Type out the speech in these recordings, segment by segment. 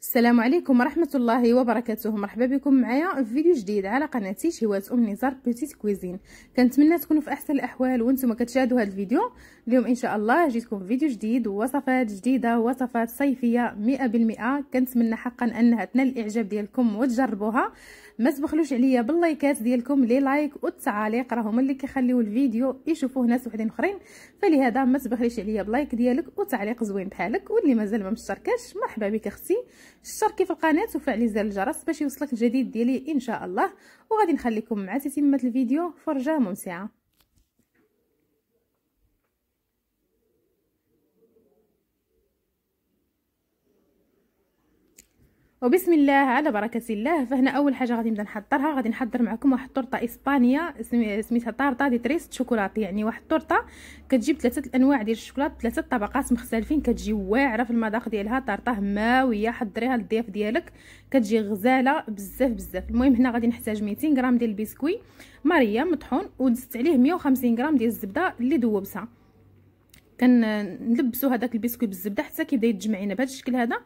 السلام عليكم ورحمة الله وبركاته مرحبا بكم معايا في فيديو جديد على قناتي شهوات أم نزار بوتيت كويزين كنتمنى تكونوا في أحسن الأحوال وانتم كتشاهدوا هذا الفيديو اليوم إن شاء الله جيتكم فيديو جديد ووصفات جديدة وصفات صيفية مئة بالمئة كنتمنى حقا أنها تنال الإعجاب ديالكم وتجربوها ما تبخلوش عليا باللايكات ديالكم لي لايك والتعاليق راهم اللي كيخليو الفيديو يشوفوه ناس وحدين اخرين فلهذا ما تبخليش عليا بلايك ديالك وتعليق زوين بحالك واللي مازال ما مشتركاش مرحبا بك اختي اشتركي في القناه وفعلي زر الجرس باش يوصلك الجديد ديالي ان شاء الله وغادي نخليكم مع تتمه الفيديو فرجه ممتعه وبسم الله على بركه الله فهنا اول حاجه غادي نبدا نحضرها غادي نحضر معكم واحد الطرطه اسبانيه سميتها طارطه دي تريست شوكولاطي يعني واحد الطرطه كتجيب ثلاثه الانواع ديال الشوكولاط ثلاثه طبقات مختلفين كتجي واعره في المذاق ديالها طارطه ماويه حضريها للضياف ديالك كتجي غزاله بزاف بزاف المهم هنا غادي نحتاج 200 غرام ديال البسكوي مريم مطحون ودزت عليه 150 غرام ديال الزبده اللي ذوبتها كنلبسوا هذاك البسكويت بالزبده حتى كيبدا يتجمع لنا بهذا الشكل هذا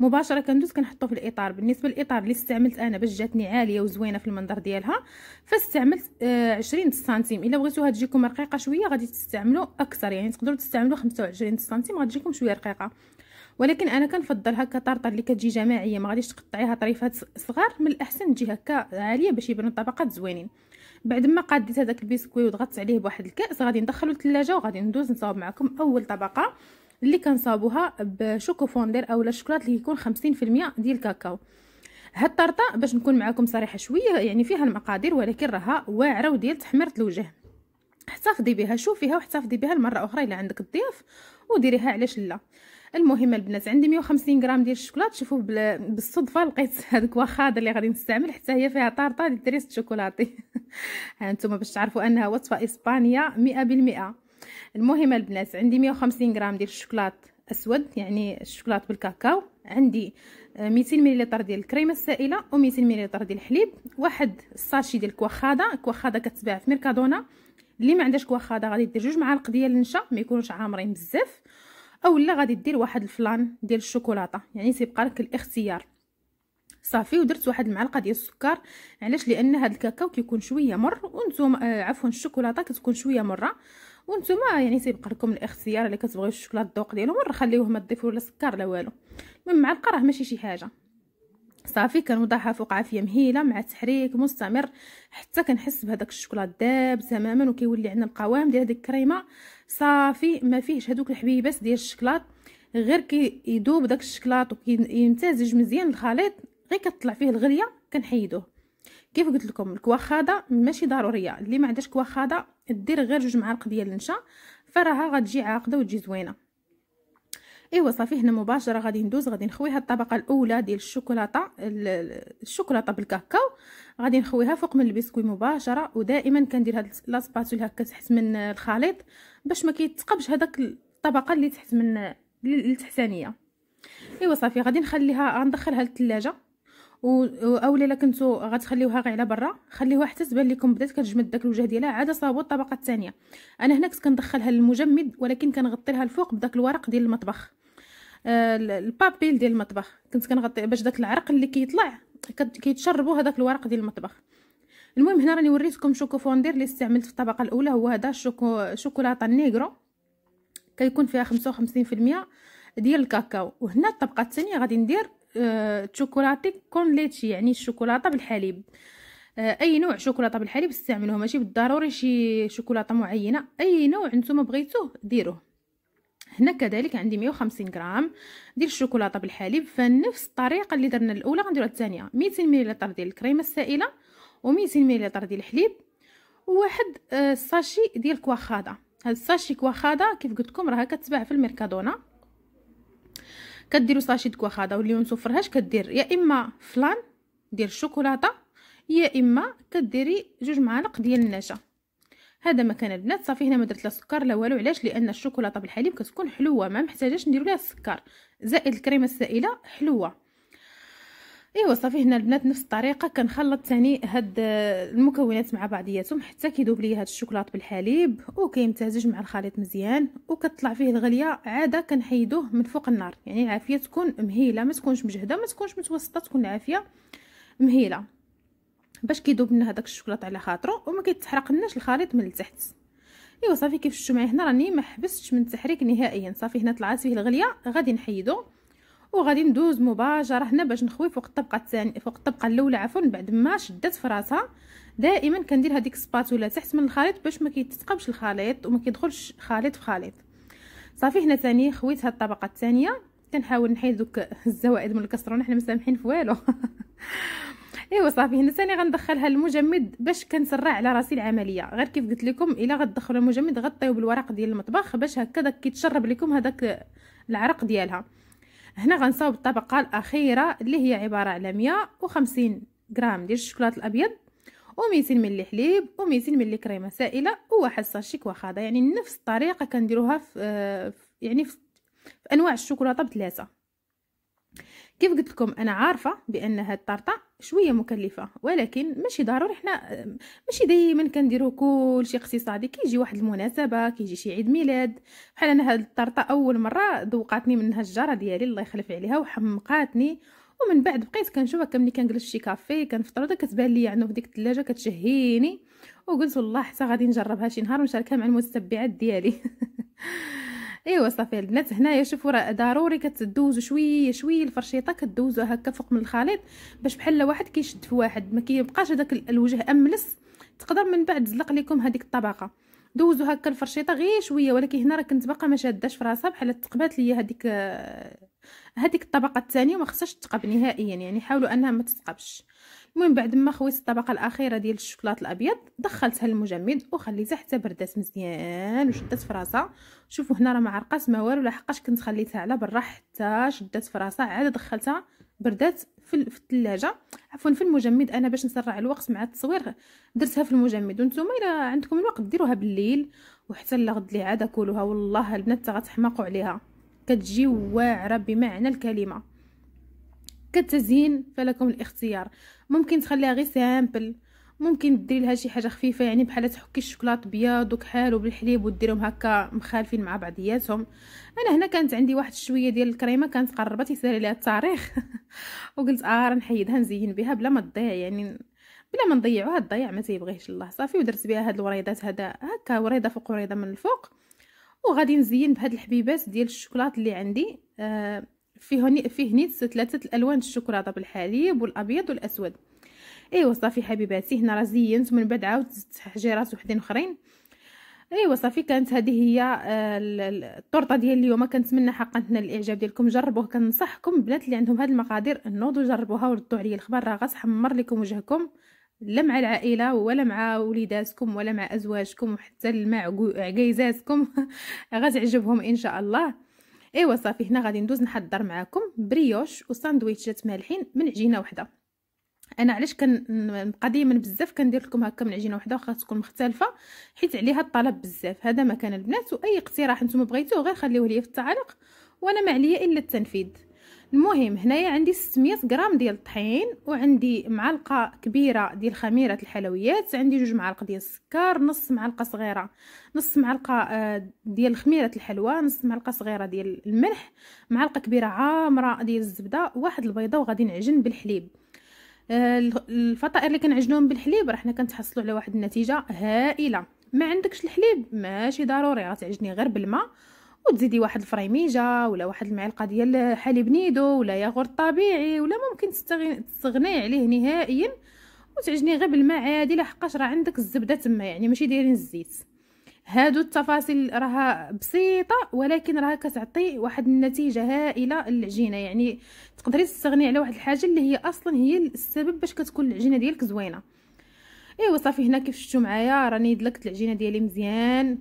مباشره كندوز كنحطو في الاطار بالنسبه للاطار اللي استعملت انا باش جاتني عاليه وزوينه في المنظر ديالها فاستعملت 20 آه، سنتيم الا بغيتوها تجيكم رقيقه شويه غادي تستعملوا اكثر يعني تقدروا تستعملوا 25 سنتيم غتجيكم شويه رقيقه ولكن انا كنفضل هكا طرطر اللي كتجي جماعيه ما غاديش تقطعيها طريفات صغار من الاحسن تجي هكا عاليه باش يبانوا طبقات زوينين بعد ما قديت هذاك البسكوي وضغطت عليه بواحد الكاس غادي ندخلو للثلاجه وغادي ندوز نصاوب معكم اول طبقه اللي كنصاوبوها بشوكو فوندر اولا الشوكولات اللي يكون 50% ديال الكاكاو هاد الطرطه باش نكون معكم صريحه شويه يعني فيها المقادير ولكن راها واعره وديال تحمرت الوجه احتفظي بها شوفيها واحتفظي بها المره اخرى الا عندك الضيف وديريها علاش لا المهم البنات عندي 150 غرام ديال الشوكولاط شوفوا بالصدفه لقيت هذاك واخا اللي غادي نستعمل حتى هي فيها طارطه ديال دريس شوكولاتي هانتوما باش تعرفوا انها وصفه اسبانيه 100% المهم البنات عندي 150 غرام ديال الشوكولاط اسود يعني الشوكولاط بالكاكاو عندي 200 آه، مليلتر ديال الكريمه السائله و200 مليلتر ديال الحليب واحد الساشي ديال الكواخاده الكواخاده كتباع في ميركادونا اللي ما عندهاش كواخاده غادي دير جوج معالق ديال النشا ما يكونوش عامرين بزاف اولا غادي دير واحد الفلان ديال الشوكولاته يعني سيبقى لك الاختيار صافي ودرت واحد المعلقه ديال السكر علاش لان هذا الكاكاو كيكون شويه مر وانتم آه عفوا الشوكولاته كتكون شويه مره وانتم يعني سيبقى لكم الاختيار الا كتبغيو الشوكولاته الذوق ديالو مره خليوه ما تضيفوا لا سكر لا والو المهم معلقه راه ماشي شي حاجه صافي كنوضعها فوق عافيه مهيله مع تحريك مستمر حتى كنحس بهذاك الشوكولا داب تماما وكيولي عندنا القوام ديال هذيك الكريمه صافي ما فيهش هذوك الحبيبات ديال الشكلاط غير كيذوب داك الشكلاط وكيمتزج مزيان الخليط غير كتطلع فيه الغليه كنحيدوه كيف قلت لكم الكواخاده ماشي ضروريه اللي ما عندهاش كواخاده دير غير جوج معالق ديال النشا فراها غتجي عاقده وتجي زوينه ايوا صافي هنا مباشره غادي ندوز غادي نخويها الطبقه الاولى ديال الشوكولاته الشوكولاته بالكاكاو غادي نخويها فوق من البسكوي مباشره ودائما كندير هاد لاسباتول هكا تحت من الخليط باش ما كيتثقبش هذاك الطبقه اللي تحت من التحتانيه ايوا صافي غادي نخليها غندخلها للثلاجه اولا الا كنتو غتخليوها غير على برا خليوها حتى تبان لكم بدات كتجمد داك الوجه ديالها عاد صابو الطبقه الثانيه انا هنا كنت كندخلها للمجمد ولكن كنغطي لها الفوق بداك الورق ديال المطبخ آه، البابيل ديال المطبخ كنت كنغطي باش داك العرق اللي كيطلع كيتشربوا هذاك الورق ديال المطبخ المهم هنا راني وريتكم شوكو فوندير اللي استعملت في الطبقه الاولى هو هذا الشوكو شوكولاته نيغرو كيكون فيها 55% ديال الكاكاو وهنا الطبقه الثانيه غادي ندير تشوكولاتي آه، كون ليتشي يعني الشوكولاته بالحليب آه، اي نوع شوكولاته بالحليب استعملوه ماشي بالضروري شي شوكولاته معينه اي نوع نتوما بغيتوه ديروه هنا كذلك عندي 150 غرام ديال الشوكولاته بالحليب فنفس الطريقه اللي درنا الاولى غنديروها الثانيه 200 مليلتر ديال الكريمه السائله و200 مليلتر ديال الحليب وواحد آه، الساشي ديال الكواخاده هاد الساشي كواخاده كيف قلت لكم راه كتباع في الميركادونا كديروا ساشي كواخاده واللي ما مسوفرهاش كدير يا اما فلان ديال الشوكولاته يا اما كديري جوج معالق ديال النشا هذا مكان البنات صافي هنا ما درت لا سكر لا والو علاش لان الشوكولاته بالحليب كتكون حلوه ما محتاجاش نديرو لها السكر زائد الكريمه السائله حلوه ايوا صافي هنا البنات نفس الطريقه كنخلط ثاني هاد المكونات مع بعضياتهم حتى كيذوب ليا هاد الشوكولاط بالحليب وكيمتزج مع الخليط مزيان وكتطلع فيه الغليه عاده كنحيدوه من فوق النار يعني العافيه تكون مهيله ما تكونش مجهده ما تكونش متوسطه تكون العافيه مهيله باش كيذوب لنا هذاك الشوكولاط على خاطرو وما كيتحرقناش الخليط من التحت ايوا صافي كيف شفتوا معايا هنا راني ما حبستش من التحريك نهائيا صافي هنا طلعت فيه الغليه غادي نحيدو وغادي ندوز مباشره هنا باش نخوي فوق الطبقه الثانيه فوق الطبقه الاولى عفوا بعد ما شدت في راسها دائما كندير هذيك السباتولا تحت من الخليط باش ما كيتثقبش الخليط وما كيدخلش خليط في خليط صافي هنا ثاني خويت هاد الطبقه الثانيه كنحاول نحيد دوك الزوائد من الكسرونه حنا مسامحين في والو ايوا صافي هنا ثاني غندخلها المجمد باش كنسرع على راسي العمليه غير كيف قلت لكم الا غتدخلوا المجمد غطيو بالورق ديال المطبخ باش هكا داك كيتشرب لكم هذاك العرق ديالها هنا غنصاوب الطبقه الاخيره اللي هي عباره على 150 غرام ديال الشوكولاته الابيض و200 ملي حليب و200 ملي كريمه سائله وواحد ساشي كواخاضه يعني نفس الطريقه كنديروها في آه، يعني في انواع الشوكولاته بثلاثه كيف قلت لكم انا عارفه بان هاد الطرطه شويه مكلفه ولكن ماشي ضروري حنا ماشي دائما كنديرو كلشي اقتصادي كيجي واحد المناسبه كيجي شي عيد ميلاد بحال انا هاد الطرطه اول مره ذوقاتني منها الجاره ديالي الله يخلف عليها وحمقاتني ومن بعد بقيت كنشوفها كملي كنجلس في شي كافي كنفطر ودا كتبان لي عندهم في ديك الثلاجه كتشهيني وقلت والله حتى غادي نجربها شي نهار ونشاركها مع المتبعات ديالي ايوا صافي البنات هنايا شوفوا راه ضروري كتدوزوا شويه شويه الفرشيطه كدوزوها هكا فوق من الخليط باش بحال واحد كيشد في واحد ما كيبقاش هذاك الوجه املس تقدر من بعد تزلق لكم هذيك الطبقه دوزو هكا الفرشيطه غير شويه ولكن هنا راه كنت باقا ما شاداش في راسها بحال تقبات ليا هذيك هذيك الطبقه الثانيه وما خصهاش تقب نهائيا يعني حاولوا انها ما تتقبش المهم بعد ما خويت الطبقه الاخيره ديال الشوكولات الابيض دخلتها للمجمد وخليتها حتى بردات مزيان وشدات في راسها شوفوا هنا راه ما عرقات ما والو لحقاش كنت خليتها على برا حتى شدات في راسها عاد دخلتها بردات في الثلاجه عفوا في المجمد انا باش نسرع الوقت مع التصوير درتها في المجمد وانتم الا عندكم الوقت ديروها بالليل وحتى الغد لي عاد كلوها والله البنات غتحماقوا عليها كتجي واعره بمعنى الكلمه كتزيين فلكم الاختيار ممكن تخليها غير سامبل ممكن ديري لها شي حاجه خفيفه يعني بحال تحكي الشوكولاط بياض وكحال وبالحليب وديرهم هكا مخالفين مع بعضياتهم انا هنا كانت عندي واحد شويه ديال الكريمه كانت قربت يسالي لها التاريخ وقلت اه راه نحيدها نزين بها بلا ما تضيع يعني بلا ما نضيعوها تضيع ما تيبغيش الله صافي ودرت بها هاد الوريضات هذا هكا وريضه فوق وريضه من الفوق وغادي نزين بهاد الحبيبات ديال الشوكولاط اللي عندي آه فيه هني فيه نيت ثلاثه الالوان الشوكولاته بالحليب والابيض والاسود ايوا صافي حبيباتي هنا راه زينت من بعد عاود زدت حجيرات وحدين اخرين ايوا صافي كانت هذه هي آه، الطرطه ديال اليوم كنتمنى حقا تنال الاعجاب ديالكم جربوه كنصحكم البنات اللي عندهم هاد المقادير نوضوا جربوها وردوا عليا الخبر راه غتحمر لكم وجهكم لا مع العائله ولا مع وليداتكم ولا مع ازواجكم وحتى مع عقيزاتكم غتعجبهم ان شاء الله ايوا صافي هنا غادي ندوز نحضر معاكم بريوش وساندويتشات مالحين من عجينه وحده انا علاش كان قديما بزاف كندير لكم هكا من عجينه وحده واخا تكون مختلفه حيت عليها الطلب بزاف هذا ما كان البنات واي اقتراح نتوما بغيتوه غير خليوه ليا في التعليق وانا ما عليا الا التنفيذ المهم هنايا عندي 600 غرام ديال الطحين وعندي معلقه كبيره ديال خميره الحلويات عندي جوج معالق ديال السكر نص معلقه صغيره نص معلقه آه، ديال خميره الحلوى نص معلقه صغيره ديال الملح معلقه كبيره عامره ديال الزبده واحد البيضه وغادي نعجن بالحليب آه، الفطائر اللي كنعجنوهم بالحليب راه حنا كنتحصلوا على واحد النتيجه هائله ما عندكش الحليب ماشي ضروري غتعجني غير بالماء وتزيدي واحد الفريميجه ولا واحد المعلقه ديال حليب نيدو ولا ياغورت طبيعي ولا ممكن تستغني عليه نهائيا وتعجني غير بالماء عادي لحقاش راه عندك الزبده تما يعني ماشي دايرين الزيت هادو التفاصيل راها بسيطه ولكن راها كتعطي واحد النتيجه هائله للعجينه يعني تقدري تستغني على واحد الحاجه اللي هي اصلا هي السبب باش كتكون العجينه ديالك زوينه ايوا صافي هنا كيف شفتوا معايا راني دلكت العجينه ديالي مزيان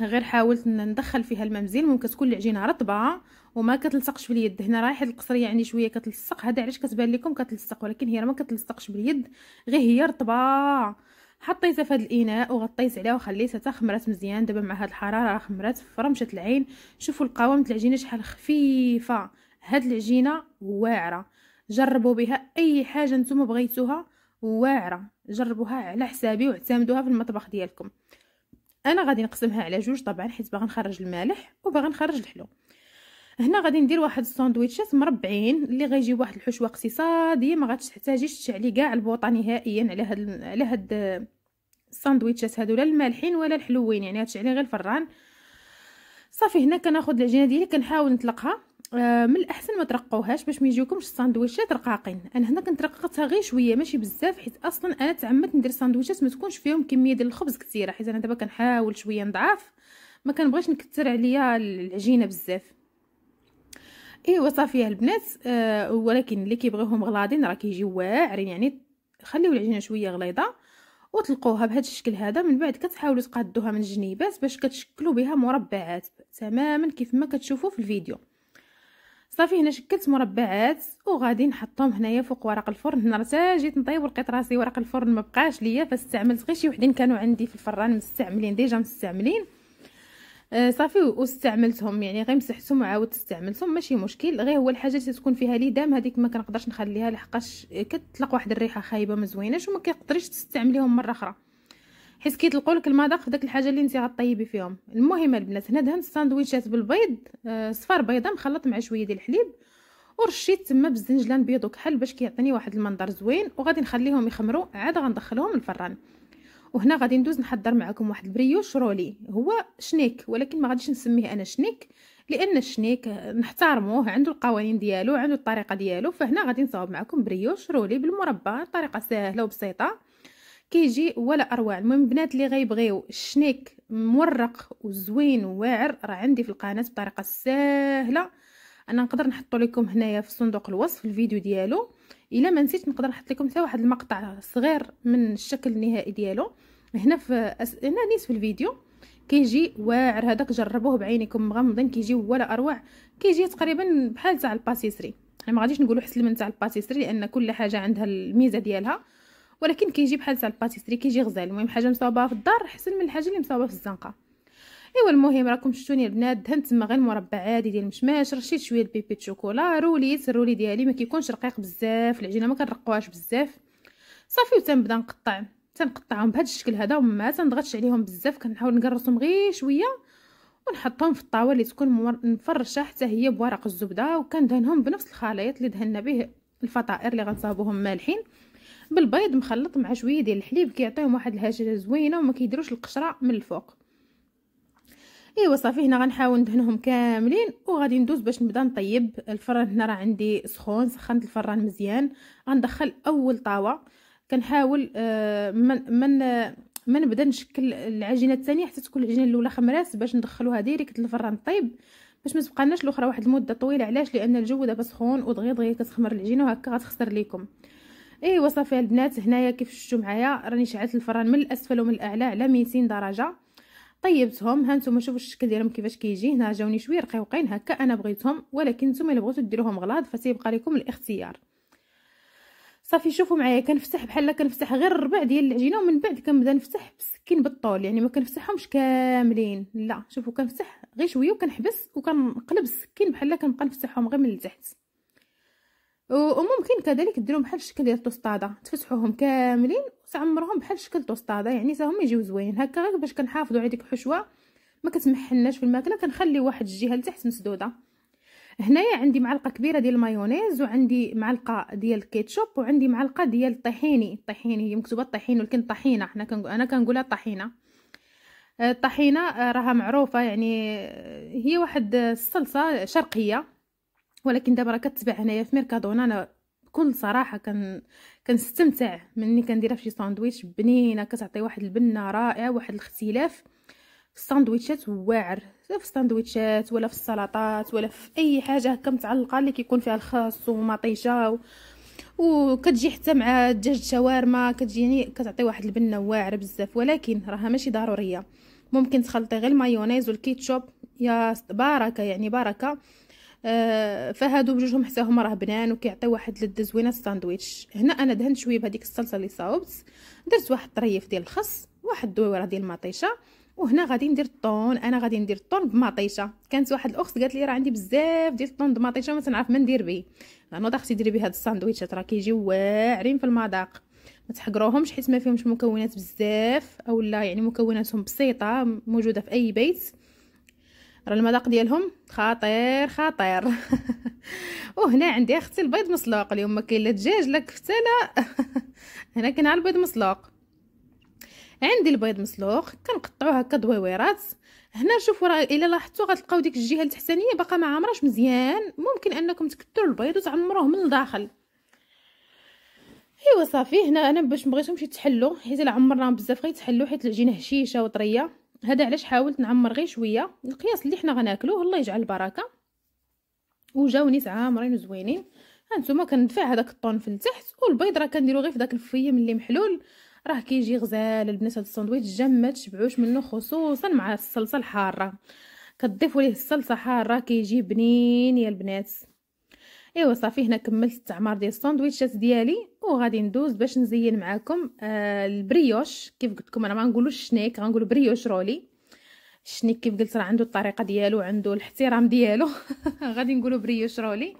غير حاولت ندخل فيها الممزيل ممكن تكون العجينه رطبه وما كتلصقش في اليد هنا رايحه القصريه يعني شويه كتلصق هذا علاش كتبان لكم كتلصق ولكن هي ما كتلصقش باليد غير هي رطبه حطيتها في هذا الاناء وغطيت عليها وخليتها حتى خمرات مزيان دابا مع هاد الحراره راه خمرات فرمشت العين شوفوا القوام العجينه شحال خفيفه هاد العجينه واعره جربوا بها اي حاجه نتوما بغيتوها واعره جربوها على حسابي واعتمدوها في المطبخ ديالكم انا غادي نقسمها على جوج طبعا حيت باغا نخرج المالح وباغا نخرج الحلو هنا غادي ندير واحد الساندويتشات مربعين اللي غيجي واحد الحشوه اقتصاديه ما غاديش تحتاجيش تشعلي كاع البوطه نهائيا على هاد على هاد الساندويتشات هادو لا المالحين ولا الحلوين يعني هادشي غير الفران صافي هنا كناخذ العجينه ديالي كنحاول نطلقها آه، من الاحسن ما ترقوهاش باش ما يجيوكمش الساندويشات رقاقين انا هنا كنت رققتها غير شويه ماشي بزاف حيت اصلا انا تعمدت ندير ساندويشات ما تكونش فيهم كميه ديال الخبز كثيره حيت انا دابا كنحاول شويه نضعف ما كنبغيش نكثر عليا العجينه بزاف ايوا صافي البنات آه ولكن اللي كيبغيوهم غلاضين راه كيجيو واعرين يعني خليو العجينه شويه غليظه وطلقوها بهذا الشكل هذا من بعد كتحاولوا تقادوها من الجنيبات باش كتشكلوا بها مربعات تماما كيف ما كتشوفوا في الفيديو صافي هنا شكلت مربعات وغادي نحطهم هنايا فوق ورق الفرن هنا راه جيت نطيب ولقيت راسي ورق الفرن ما بقاش ليا فاستعملت غير شي وحدين كانوا عندي في الفران مستعملين ديجا مستعملين آه صافي واستعملتهم يعني غير مسحتهم وعاودت استعملتهم ماشي مشكل غير هو الحاجه اللي تكون فيها ليدام هذيك ما كنقدرش نخليها لحقاش كتطلق واحد الريحه خايبه ما زوينهش وما كيقدريش تستعمليهم مره اخرى حيت كيطلقوا لك المذاق في داك الحاجه اللي انت غطيبي فيهم المهم البنات هنا دهنت الساندويتشات بالبيض آه، صفار بيضه مخلط مع شويه ديال الحليب ورشيت تما بالزنجلان بيض وكحل باش كيعطيني واحد المنظر زوين وغادي نخليهم يخمروا عاد غندخلهم الفران وهنا غادي ندوز نحضر معكم واحد البريوش رولي هو شنيك ولكن ما غاديش نسميه انا شنيك لان الشنيك نحترموه عنده القوانين ديالو عنده الطريقه ديالو فهنا غادي نصاوب معكم بريوش رولي بالمربى طريقه سهله وبسيطه كيجي ولا اروع المهم البنات اللي غيبغيو الشنيك مورق وزوين وواعر راه عندي في القناه بطريقه سهله انا نقدر نحطو لكم هنايا في صندوق الوصف الفيديو ديالو الا ما نسيت نقدر نحط لكم حتى واحد المقطع صغير من الشكل النهائي ديالو هنا في أس... هنا نيس الفيديو كيجي واعر هذاك جربوه بعينكم مغمضين كيجي ولا اروع كيجي تقريبا بحال تاع الباتيسري انا ما غاديش نقولوا حسن من تاع الباتيسري لان كل حاجه عندها الميزه ديالها ولكن كيجي بحال تاع الباتيسري كيجي غزال المهم حاجه مصاوبه في الدار احسن من الحاجه اللي مصاوبه في الزنقه ايوا المهم راكم شفتوني البنات دهنت تما غير مربع عادي ديال المشماش رشيت شويه البيبي د شوكولا روليت الرولي ديالي ما كيكونش رقيق بزاف العجينه ما كنرقوهاش بزاف صافي وتنبدا نقطع تنقطعهم بهذا الشكل هذا وما تنضغطش عليهم بزاف كنحاول نقرصهم غير شويه ونحطهم في الطاوله اللي تكون مفرشه حتى هي بورق الزبده وكندهنهم بنفس الخليط اللي دهنا به الفطائر اللي غنصاوبوهم مالحين بالبيض مخلط مع شويه ديال الحليب كيعطيهم واحد الهشره زوينه وما كيديروش القشره من الفوق ايوا صافي هنا غنحاول ندهنهم كاملين وغادي ندوز باش نبدا نطيب الفرن هنا راه عندي سخون سخنت الفران مزيان غندخل اول طاوه كنحاول آه، من من ما نبدا نشكل العجينه الثانيه حتى تكون العجينه الاولى خمرات باش ندخلوها ديريكت للفران طيب باش ما تبقاناش الاخرى واحد المده طويله علاش لان الجو دابا سخون ودغيا دغيا كتخمر العجينه وهكا غتخسر ليكم ايوا صافي البنات هنايا كيف شفتوا معايا راني شعلت الفران من الاسفل ومن الاعلى على 200 درجه طيبتهم ها نتوما شوفوا الشكل ديالهم كيفاش كيجي هنا جاوني شويه رقيقين هكا انا بغيتهم ولكن نتوما الا بغيتو ديروهم غلاض فتيبقى لكم الاختيار صافي شوفوا معايا كنفتح بحال كنفتح غير الربع ديال العجينه ومن بعد كنبدا نفتح بالسكين بالطول يعني ما كنفتحهمش كاملين لا شوفوا كنفتح غير شويه وكنحبس وكنقلب السكين بحال كنبقى نفتحهم غير من التحت وممكن كذلك ديرهم بحال الشكل ديال الطوسطاده تفسحوهم كاملين وتعمرهم بحال شكل طوسطاده يعني هما يجيو زوينين هكا غير باش كنحافظوا على ديك الحشوه ما كتمحلناش في الماكله كنخلي واحد الجهه لتحت مسدوده هنايا عندي معلقه كبيره ديال المايونيز وعندي معلقه ديال الكيتشوب وعندي معلقه ديال الطحيني الطحيني هي مكتوبه الطحين ولكن طحينه حنا كنقو... انا كنقولها طحينه الطحينه آه، آه، راها معروفه يعني آه، هي واحد الصلصه شرقيه ولكن دابا راه كتباع هنايا في ميركادونا انا بكل صراحه كن كنستمتع ملي كنديرها فشي ساندويتش بنينه كتعطي واحد البنه رائعه واحد الاختلاف في الساندويتشات واعر في الساندويتشات ولا في السلطات ولا في اي حاجه هكا متعلقه اللي كيكون فيها الخس ومطيشه و... وكتجي حتى مع دجاج شاورما كتجيني يعني كتعطي واحد البنه واعره بزاف ولكن راها ماشي ضروريه ممكن تخلطي غير المايونيز والكيتشوب يا بركه يعني بركه آه، فهادو بجوجهم حتى هما راه بنان وكيعطيو واحد اللذه زوينه الساندويتش هنا انا دهنت شويه بهذيك الصلصه اللي صاوبت درت واحد الطريف ديال الخس واحد الدويره ديال المطيشه وهنا غادي ندير الطون انا غادي ندير الطون بمطيشه كانت واحد الاخت قالت لي راه عندي بزاف ديال الطون بمطيشه ما تنعرف ما ندير به نوض اختي ديري به هاد الساندويتشات راه كيجيو واعرين في المذاق ما تحقروهمش حيت ما فيهمش مكونات بزاف اولا يعني مكوناتهم بسيطه موجوده في اي بيت راه المذاق ديالهم خطير خطير وهنا عندي اختي البيض مسلوق اليوم ما كاين لا دجاج لا كفته لا هنا كاين البيض مسلوق عندي البيض مسلوق كنقطعوه هكا دويويرات هنا شوفوا راه الا لاحظتوا غتلقاو ديك الجهه التحتانيه باقا ما عامراش مزيان ممكن انكم تكثروا البيض وتعمروه من الداخل ايوا صافي هنا انا باش مبغيتهمش يتحلوا حيت الا عمرناهم بزاف غيتحلوا حيت العجينه هشيشه وطريه هذا علاش حاولت نعمر غير شويه القياس اللي حنا غناكلوه الله يجعل البركه وجاوني عامرين وزوينين هانتوما كندفع هذاك الطون في التحت والبيض راه كنديرو غير في داك الفيم اللي محلول راه كيجي غزال البنات هاد الساندويتش جام ما تشبعوش منه خصوصا مع الصلصه الحاره كتضيفوا ليه الصلصه حاره كيجي بنين يا البنات ايوا صافي هنا كملت التعمار ديال الساندويتشات ديالي وغادي ندوز باش نزين معاكم آه البريوش كيف قلت لكم انا ما نقولوش شنيك غنقول بريوش رولي الشنيك كيف قلت راه عنده الطريقه ديالو عنده الاحترام ديالو غادي نقولو بريوش رولي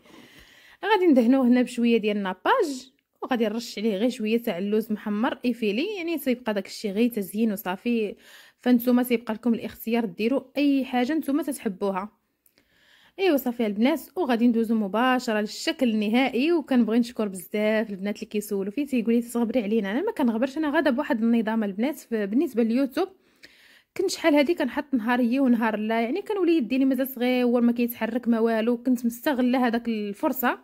غادي ندهنوه هنا بشويه ديال الناباج وغادي نرش عليه غير شويه تاع اللوز محمر ايفيلي يعني تيبقى داكشي غير تزيين وصافي فانتوما تيبقى لكم الاختيار ديروا اي حاجه نتوما تتحبوها ايوا صافي البنات وغادي ندوزو مباشره للشكل النهائي وكنبغي نشكر بزاف البنات اللي كيسولوا فيه تيقول لي علينا انا ما كنغبرش انا غاده بواحد النظام البنات بالنسبه لليوتيوب كنت شحال هذه كنحط نهاريه ونهار لا يعني كان وليد ديالي مازال صغير ما كيتحرك ما والو كنت مستغله هذاك الفرصه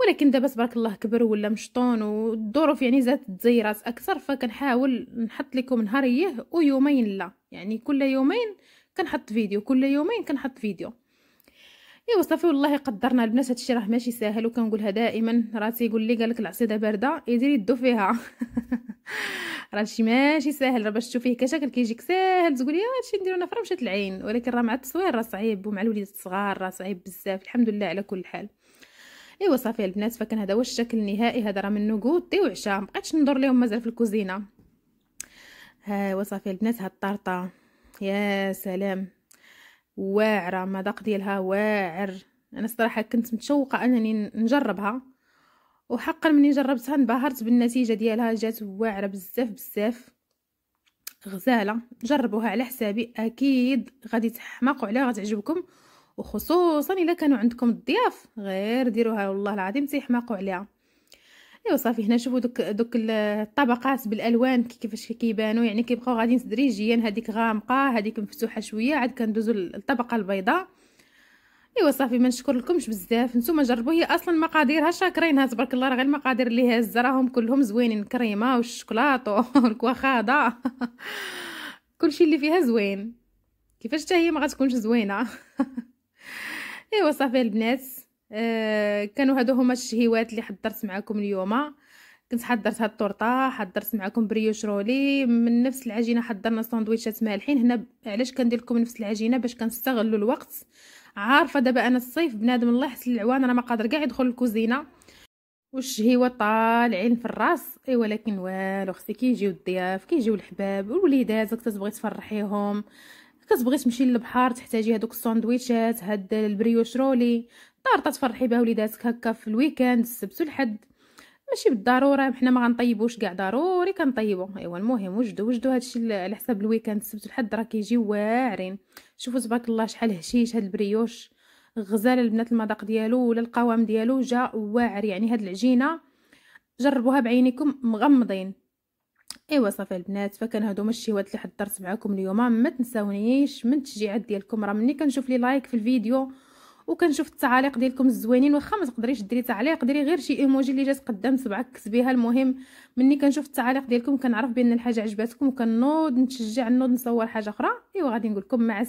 ولكن دابا تبارك الله كبر ولا مشطون والظروف يعني زادت تزيرات اكثر فكنحاول نحط لكم نهاريه ويومين لا يعني كل يومين كنحط فيديو كل يومين كنحط فيديو ايوا صافي والله قدرنا البنات هادشي راه ماشي ساهل وكنقولها دائما راه تيقول لي قالك العصيده بارده يديري يدو فيها راه شي ماشي ساهل راه باش تشوفيه كشكل كيجيك ساهل تقولي آه، هادشي نديرو انا في مشات العين ولكن راه مع التصوير راه صعيب ومع الوليدات الصغار راه صعيب بزاف الحمد لله على كل حال ايوا صافي البنات فكان هذا هو الشكل النهائي هذا راه من كوتي وعشاء مبقيتش ندور لهم مازال في الكوزينه ها وصافي البنات هاد الطارطه يا سلام واعره المذاق ديالها واعر انا صراحه كنت متشوقه انني نجربها وحقا مني جربتها انبهرت بالنتيجه ديالها جات واعره بزاف بزاف غزاله جربوها على حسابي اكيد غادي تحماقوا عليها غتعجبكم وخصوصا الا كانوا عندكم الضياف غير ديروها والله العظيم تيحماقوا عليها ايوا صافي هنا شوفوا دوك دوك الطبقات بالالوان كيفاش كيبانوا يعني كيبقاو غاديين تدريجيا هذيك غامقه هذيك مفتوحه شويه عاد كندوزو للطبقه البيضاء ايوا صافي ما نشكر لكمش بزاف نتوما جربوا هي اصلا مقاديرها شاكرينها تبارك الله راه غير المقادير اللي هازه راهم كلهم زوينين كريمه والشوكولاط والكواخاده كلشي اللي فيها زوين كيفاش حتى هي ما غتكونش زوينه ايوا صافي البنات آه كانوا هادو هما الشهيوات اللي حضرت معكم اليوم كنت حضرت هاد الطورطه حضرت معكم بريوش رولي من نفس العجينه حضرنا ساندويتشات مالحين هنا علاش كندير لكم نفس العجينه باش كنستغلوا الوقت عارفه دابا انا الصيف بنادم الله يحسن العوان انا ما قادر كاع يدخل الكوزينه والشهيوه طالعين في الراس اي ولكن والو اختي كيجيو الضياف كيجيو الحباب والوليدات كتبغي تفرحيهم كتبغي تمشي للبحر تحتاجي هادوك الساندويتشات هاد البريوش رولي الدار تفرحي بها وليداتك هكا في الويكاند السبت والحد ماشي بالضروره حنا ما غنطيبوش كاع ضروري كنطيبو ايوا المهم وجدوا وجدوا هادشي على حساب الويكاند السبت والحد راه كيجي واعرين شوفوا تبارك الله شحال هشيش هاد البريوش غزال البنات المذاق ديالو ولا القوام ديالو جا واعر يعني هاد العجينه جربوها بعينكم مغمضين ايوا صافي البنات فكان هادو ماشي الشهوات اللي حضرت معكم اليوم ما تنساونيش من التشجيعات ديالكم راه مني كنشوف لي لايك في الفيديو وكنشوف التعاليق ديالكم الزوينين واخا ما تقدريش ديري تعليق ديري غير شي ايموجي اللي جات قدام صبعك كتبيها المهم مني كنشوف التعاليق ديالكم كنعرف بان الحاجه عجباتكم وكنوض نتشجع نوض نصور حاجه اخرى ايوا غادي نقول لكم مع